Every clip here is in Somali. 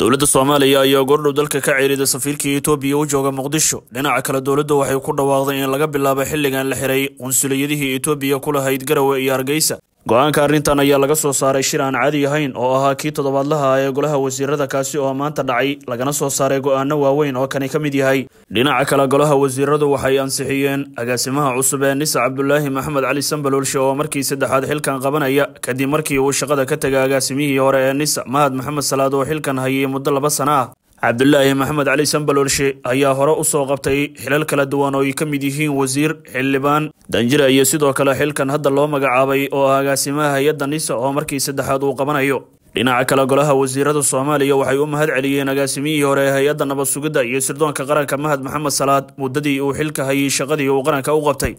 dowladda soomaaliya ayaa gordhow dalka ka ceerida safiirkii etoobiya u jooga muqdisho dhinaca kale dowladda waxay ku dhawaaqday in laga bilaabay xilligan la xiray qunsuliyadihii etoobiya ku lahayd garawe iyo hargeysa go-aanka arrintan ayaa laga soo saaray shir aan caadi ahayn oo ahaa kii toddobaadlaha ah ee golaha wasiirada kaasi oo maanta dhacay lagana soo saaray go-aano waaweyn oo kani ka mid yahay dhinaca kale golaha wasiiradu waxay ansixiyeen agaasimaha cusub ee nisa cabdulaahi maxamed cali sambaloolshe oo markii saddexaad xilkan qabanaya kadib markii uu shaqada ka tegay agaasimihii hore ee nisa mahad maxamed salaad oo xilkan hayay muddo laba sana ah cabdulaahi maxamed cali sambalolshe ayaa hore u soo qabtay xilal kala duwan oo ay ka mid yihiin wasiir xildhibaan danjira iyo sidoo kale xilkan hadda loo magacaabay oo ah agaasimaha hay-adda nisa oo markii saddexaad uu qabanayo dhinaca kale golaha wasiirada soomaaliya waxay u mahad celiyeen agaasimihii hore hay-adda nabad sugidda iyo sirdoonka qaranka mahad maxamed salaad muddadii uu xilka hayay shaqadii uu qaranka u qabtay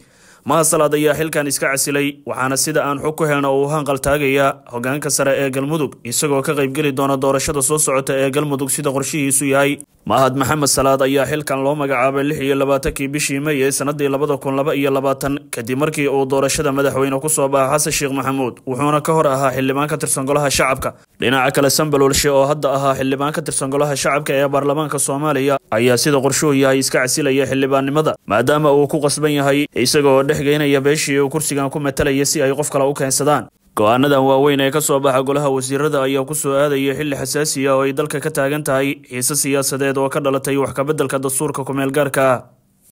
mahasalaad ayaa xilkan iska casilay waxaana sida aan xog ku helna uu hanqaltaagayaa hogaanka sare ee galmudug isagoo ka qaybgeli doona doorashada soo socota ee galmudug sida qorshihiisu yahay mahad maxamed salaad ayaa xilkan loo magacaabay lix iyo labaatankii bishii may ee sanadii labada kun laba iyo labaatan kadib markii uu doorashada madaxweyne kusoo baxa xasan sheekh maxamuud wuxuuna ka hor ahaa xildhibaan ka tirsan golaha shacabka dhinaca kale sambalulshe oo hadda ahaa xildhibaan ka tirsan golaha shacabka ee baarlamaanka soomaaliya ayaa sida qorshuhu yahay iska casilaya xildhibaannimada maadaama uu ku qasban yahay isagoo dhex xigeynaya beeshii uu kursigan ku matalaya si ay qof kale u keensadaan go-aanadan waaweyn ee ka soo baxa golaha wasiirada ayaa ku soo aadaya xilli xasaasi ah oo ay dalka ka taagan tahay xiise siyaasadeed oo ka dhalatay wax kabeddelka dastuurka ku meelgaarka ah